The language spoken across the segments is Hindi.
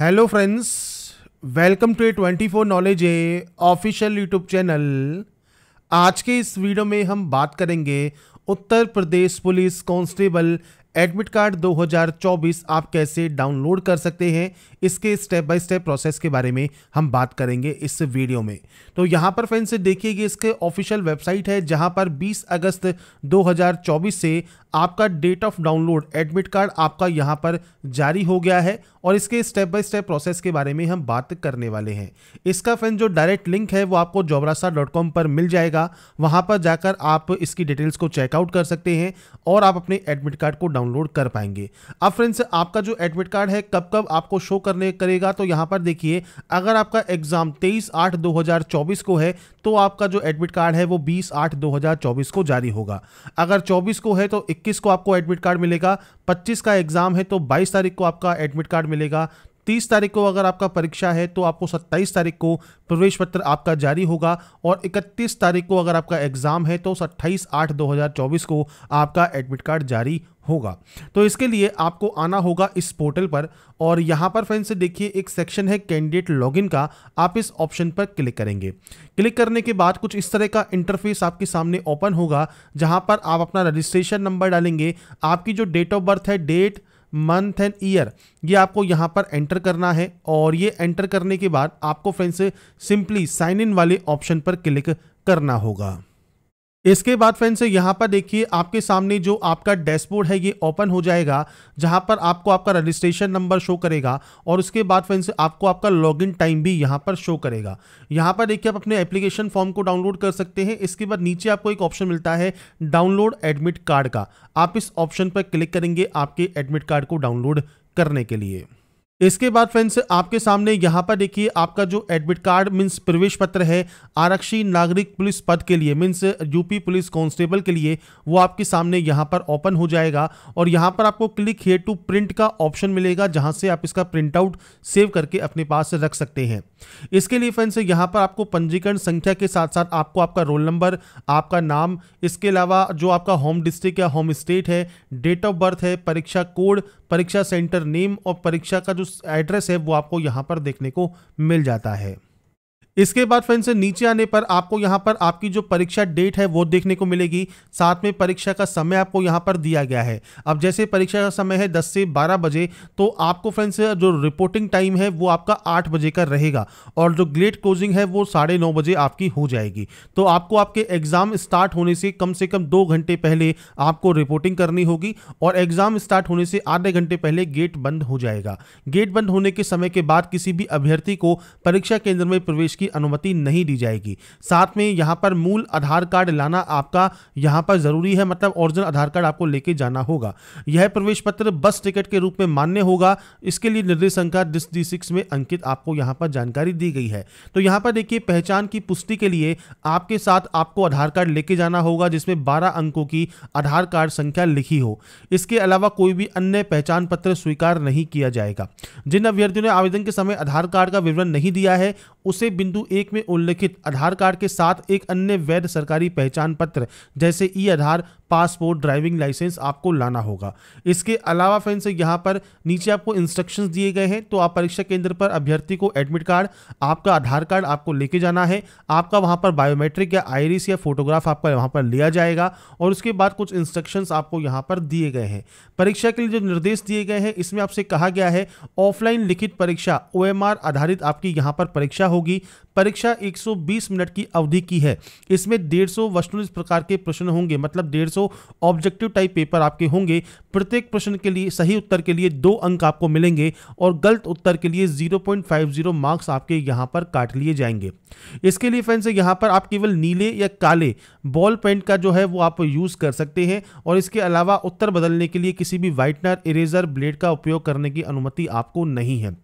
hello friends welcome to A twenty four knowledge a official YouTube channel आज के इस वीडियो में हम बात करेंगे Uttar Pradesh police constable admit card 2024 आप कैसे डाउनलोड कर सकते हैं इसके स्टेप बाय स्टेप प्रोसेस के बारे में हम बात करेंगे इस वीडियो में तो यहाँ पर फ्रेंड्स देखिए कि इसके ऑफिशियल वेबसाइट है जहाँ पर 20 अगस्त 2024 से आपका date of download admit card आपका यहाँ पर जारी हो गया है और इसके स्टेप बाय स्टेप प्रोसेस के बारे में हम बात करने वाले हैं इसका फ्रेंड जो डायरेक्ट लिंक है वो आपको जोबरासा पर मिल जाएगा वहाँ पर जाकर आप इसकी डिटेल्स को चेकआउट कर सकते हैं और आप अपने एडमिट कार्ड को डाउन डाउनलोड कर पाएंगे अब फ्रेंड्स आपका जो एडमिट कार्ड है कब कब आपको शो करने करेगा तो यहाँ पर देखिए अगर आपका एग्जाम 23 आठ 2024 को है तो आपका जो एडमिट कार्ड है वो 20 आठ 2024 को जारी होगा अगर 24 को है तो 21 को आपको एडमिट कार्ड मिलेगा 25 का एग्जाम है तो 22 तारीख को आपका एडमिट कार्ड मिलेगा तीस तारीख को अगर आपका परीक्षा है तो आपको सत्ताईस तारीख को प्रवेश पत्र आपका जारी होगा और इकतीस तारीख को अगर आपका एग्जाम है तो अट्ठाईस आठ दो हज़ार चौबीस को आपका एडमिट कार्ड जारी होगा तो इसके लिए आपको आना होगा इस पोर्टल पर और यहाँ पर फ्रेंड्स देखिए एक सेक्शन है कैंडिडेट लॉगिन का आप इस ऑप्शन पर क्लिक करेंगे क्लिक करने के बाद कुछ इस तरह का इंटरफेस आपके सामने ओपन होगा जहाँ पर आप अपना रजिस्ट्रेशन नंबर डालेंगे आपकी जो डेट ऑफ बर्थ है डेट मंथ एंड ईयर ये आपको यहाँ पर एंटर करना है और ये एंटर करने के बाद आपको फ्रेंड्स सिंपली साइन इन वाले ऑप्शन पर क्लिक करना होगा इसके बाद फ्रेंड्स यहाँ पर देखिए आपके सामने जो आपका डैशबोर्ड है ये ओपन हो जाएगा जहाँ पर आपको आपका रजिस्ट्रेशन नंबर शो करेगा और उसके बाद फ्रेंड्स आपको आपका लॉगिन टाइम भी यहाँ पर शो करेगा यहाँ पर देखिए आप अपने एप्लीकेशन फॉर्म को डाउनलोड कर सकते हैं इसके बाद नीचे आपको एक ऑप्शन मिलता है डाउनलोड एडमिट कार्ड का आप इस ऑप्शन पर क्लिक करेंगे आपके एडमिट कार्ड को डाउनलोड करने के लिए इसके बाद फ्रेंड्स आपके सामने यहाँ पर देखिए आपका जो एडमिट कार्ड मीन्स प्रवेश पत्र है आरक्षी नागरिक पुलिस पद के लिए मीन्स यूपी पुलिस कांस्टेबल के लिए वो आपके सामने यहाँ पर ओपन हो जाएगा और यहाँ पर आपको क्लिक हेयर टू प्रिंट का ऑप्शन मिलेगा जहाँ से आप इसका प्रिंट आउट सेव करके अपने पास रख सकते हैं इसके लिए फ्रेंड्स यहाँ पर आपको पंजीकरण संख्या के साथ साथ आपको आपका रोल नंबर आपका नाम इसके अलावा जो आपका होम डिस्ट्रिक्ट या होम स्टेट है डेट ऑफ बर्थ है परीक्षा कोड परीक्षा सेंटर नेम और परीक्षा का जो जो एड्रेस है वो आपको यहाँ पर देखने को मिल जाता है इसके बाद फ्रेंड्स नीचे आने पर आपको यहाँ पर आपकी जो परीक्षा डेट है वो देखने को मिलेगी साथ में परीक्षा का समय आपको यहाँ पर दिया गया है अब जैसे परीक्षा का समय है दस से बारह बजे तो आपको फ्रेंड्स जो रिपोर्टिंग टाइम है वो आपका आठ बजे का रहेगा और जो ग्रेड क्लोजिंग है वो साढ़े नौ बजे आपकी हो जाएगी तो आपको आपके एग्ज़ाम स्टार्ट होने से कम से कम दो घंटे पहले आपको रिपोर्टिंग करनी होगी और एग्ज़ाम स्टार्ट होने से आधे घंटे पहले गेट बंद हो जाएगा गेट बंद होने के समय के बाद किसी भी अभ्यर्थी को परीक्षा केंद्र में प्रवेश की अनुमति नहीं दी जाएगी साथ में यहाँ पर मूल आधार कार्ड लाना आपका यहाँ पर ज़रूरी है मतलब ओरिजिनल आधार कार्ड आपको लेके जाना होगा यह प्रवेश पत्र बस टिकट के रूप में मान्य होगा इसके लिए निर्देश संख्या डिस डी सिक्स में अंकित आपको यहाँ पर जानकारी दी गई है तो यहाँ पर देखिए पहचान की पुष्टि के लिए आपके साथ आपको आधार कार्ड लेके जाना होगा जिसमें बारह अंकों की आधार कार्ड संख्या लिखी हो इसके अलावा कोई भी अन्य पहचान पत्र स्वीकार नहीं किया जाएगा जिन अभ्यर्थियों ने आवेदन के समय आधार कार्ड का विवरण नहीं दिया है उसे बिन बिंदु एक में उल्लेखित आधार कार्ड के साथ एक अन्य वैध सरकारी पहचान पत्र जैसे e Aadhaar passport driving licence आपको लाना होगा इसके अलावा फ्रेंड्स यहाँ पर नीचे आपको इंस्ट्रक्शंस दिए गए हैं तो आप परीक्षा केंद्र पर अभ्यर्थी को एडमिट कार्ड आपका आधार कार्ड आपको लेके जाना है आपका वहाँ पर बायोमेट्रिक या आयरिस या फोटोग्राफ आपका वहाँ पर लिया जाएगा और उसके बाद कुछ इंस्ट्रक्शंस आपको यहाँ पर दिए गए हैं परीक्षा के लिए जो निर्देश दिए गए हैं इसमें आपसे कहा गया है ऑफलाइन लिखित परीक्षा ओ आधारित आपकी यहाँ पर परीक्षा होगी परीक्षा 120 मिनट की अवधि की है इसमें 150 वस्तुनिष्ठ प्रकार के प्रश्न होंगे मतलब 150 ऑब्जेक्टिव टाइप पेपर आपके होंगे प्रत्येक प्रश्न के लिए सही उत्तर के लिए दो अंक आपको मिलेंगे और गलत उत्तर के लिए 0.50 मार्क्स आपके यहाँ पर काट लिए जाएंगे इसके लिए फ्रेंड्स यहाँ पर आप केवल नीले या काले बॉल पेंट का जो है वो आप यूज़ कर सकते हैं और इसके अलावा उत्तर बदलने के लिए किसी भी व्हाइटनर इरेजर ब्लेड का उपयोग करने की अनुमति आपको नहीं है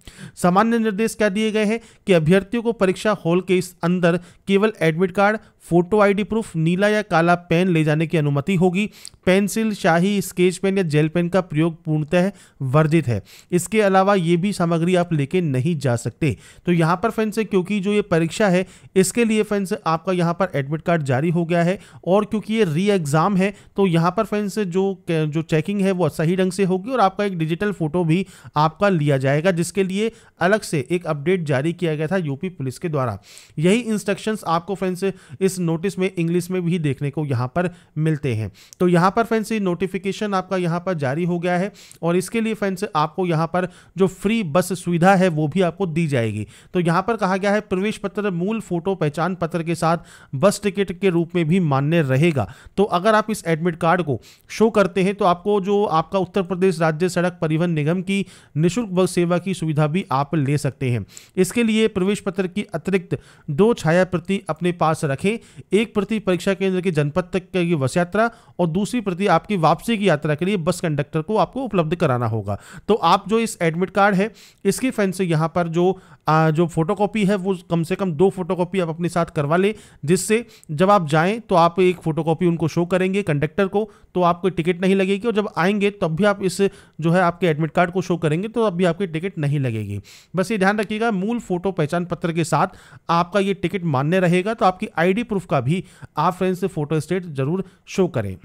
सामान्य निर्देश क्या दिए गए हैं कि अभ्यर्थियों को परीक्षा हॉल के इस अंदर केवल admit card photo ID proof नीला या काला पेन ले जाने की अनुमति होगी पेंसिल शाही स्केच पेन या जेल पेन का प्रयोग पूर्णतः वर्जित है इसके अलावा ये भी सामग्री आप लेके नहीं जा सकते तो यहाँ पर फ्रेंड्स क्योंकि जो ये परीक्षा है इसके लिए फ्रेंड्स आपका यहाँ पर एडमिट कार्ड जारी हो गया है और क्योंकि ये री एग्ज़ाम है तो यहाँ पर फ्रेंड्स जो जो चेकिंग है वो सही ढंग से होगी और आपका एक डिजिटल फ़ोटो भी आपका लिया जाएगा जिसके लिए अलग से एक अपडेट जारी किया गया था यूपी पुलिस के द्वारा यही इंस्ट्रक्शंस आपको फ्रेंड्स इस इस नोटिस में इंग्लिश में भी देखने को यहाँ पर मिलते हैं तो यहाँ पर फ्रेंड्स ये नोटिफिकेशन आपका यहाँ पर जारी हो गया है और इसके लिए फ्रेंड्स आपको यहाँ पर जो फ्री बस सुविधा है वो भी आपको दी जाएगी तो यहाँ पर कहा गया है प्रवेश पत्र मूल फोटो पहचान पत्र के साथ बस टिकट के रूप में भी मान्य रहेगा तो अगर आप इस एडमिट कार्ड को शो करते हैं तो आपको जो आपका उत्तर प्रदेश राज्य सड़क परिवहन निगम की निःशुल्क बस सेवा की सुविधा भी आप ले सकते हैं इसके लिए प्रवेश पत्र की अतिरिक्त दो छाया प्रति अपने पास रखें एक प्रति परीक्षा केंद्र के जनपद तक की बस यात्रा और दूसरी प्रति आपकी वापसी की यात्रा के लिए बस कंडक्टर को आपको उपलब्ध कराना होगा तो आप जो इस एडमिट कार्ड है इसकी फैन से यहाँ पर जो आ, जो फोटोकॉपी है वो कम से कम दो फोटोकॉपी आप अपने साथ करवा लें जिससे जब आप जाएं तो आप एक फोटोकॉपी उनको शो करेंगे कंडक्टर को तो आपको टिकट नहीं लगेगी और जब आएंगे तब तो भी आप इस जो है आपके एडमिट कार्ड को शो करेंगे तो अब भी आपकी टिकट नहीं लगेगी बस ये ध्यान रखिएगा मूल फोटो पहचान पत्र के साथ आपका ये टिकट मान्य रहेगा तो आपकी आईडी प्रूफ का भी आप फ्रेंड्स फोटो स्टेट जरूर शो करें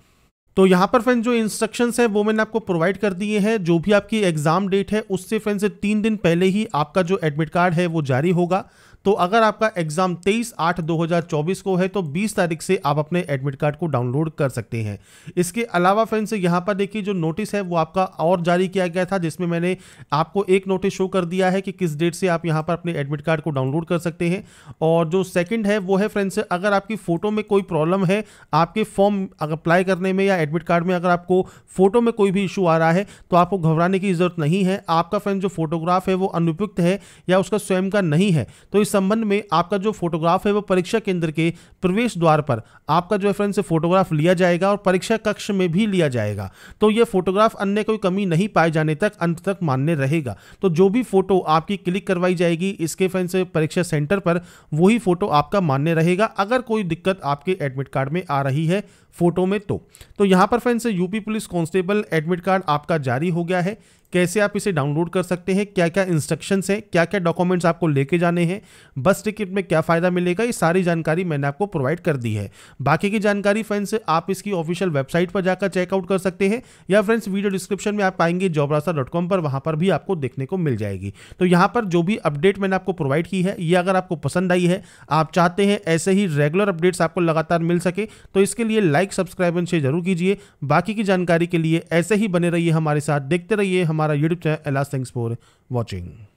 तो यहाँ पर फ्रेंड्स जो इंस्ट्रक्शंस है वो मैंने आपको प्रोवाइड कर दिए हैं जो भी आपकी एग्जाम डेट है उससे फ्रेंड्स तीन दिन पहले ही आपका जो एडमिट कार्ड है वो जारी होगा तो अगर आपका एग्जाम 23 आठ 2024 को है तो 20 तारीख से आप अपने एडमिट कार्ड को डाउनलोड कर सकते हैं इसके अलावा फ्रेंड्स यहाँ पर देखिए जो नोटिस है वो आपका और जारी किया गया था जिसमें मैंने आपको एक नोटिस शो कर दिया है कि किस डेट से आप यहाँ पर अपने एडमिट कार्ड को डाउनलोड कर सकते हैं और जो सेकेंड है वो है फ्रेंड्स अगर आपकी फ़ोटो में कोई प्रॉब्लम है आपके फॉर्म अप्लाई करने में या एडमिट कार्ड में अगर आपको फ़ोटो में कोई भी इशू आ रहा है तो आपको घबराने की ज़रूरत नहीं है आपका फ्रेंड जो फोटोग्राफ है वो अनुपयुक्त है या उसका स्वयं का नहीं है तो इस संबंध में आपका जो फोटोग्राफ है वो परीक्षा केंद्र के प्रवेश द्वार पर आपका जो है फ्रेंड से फोटोग्राफ लिया जाएगा और परीक्षा कक्ष में भी लिया जाएगा तो ये फोटोग्राफ अन्य कोई कमी नहीं पाए जाने तक अंत तक मान्य रहेगा तो जो भी फोटो आपकी क्लिक करवाई जाएगी इसके फ्रेंड से परीक्षा सेंटर पर वही फोटो आपका मान्य रहेगा अगर कोई दिक्कत आपके एडमिट कार्ड में आ रही है फोटो में तो, तो यहां पर फ्रेंड से UP police constable admit card आपका जारी हो गया है कैसे आप इसे डाउनलोड कर सकते हैं क्या क्या इंस्ट्रक्शंस हैं क्या क्या डॉक्यूमेंट्स आपको लेके जाने हैं बस टिकट में क्या फ़ायदा मिलेगा ये सारी जानकारी मैंने आपको प्रोवाइड कर दी है बाकी की जानकारी फ्रेंड्स आप इसकी ऑफिशियल वेबसाइट पर जाकर चेकआउट कर सकते हैं या फ्रेंड्स वीडियो डिस्क्रिप्शन में आप पाएंगे जॉबरासा पर वहाँ पर भी आपको देखने को मिल जाएगी तो यहाँ पर जो भी अपडेट मैंने आपको प्रोवाइड की है ये अगर आपको पसंद आई है आप चाहते हैं ऐसे ही रेगुलर अपडेट्स आपको लगातार मिल सके तो इसके लिए लाइक सब्सक्राइब एंड शेयर जरूर कीजिए बाकी की जानकारी के लिए ऐसे ही बने रहिए हमारे साथ देखते रहिए हमारे हमारा यूट्यूब चैनल एलास थैंक्स फॉर वॉचिंग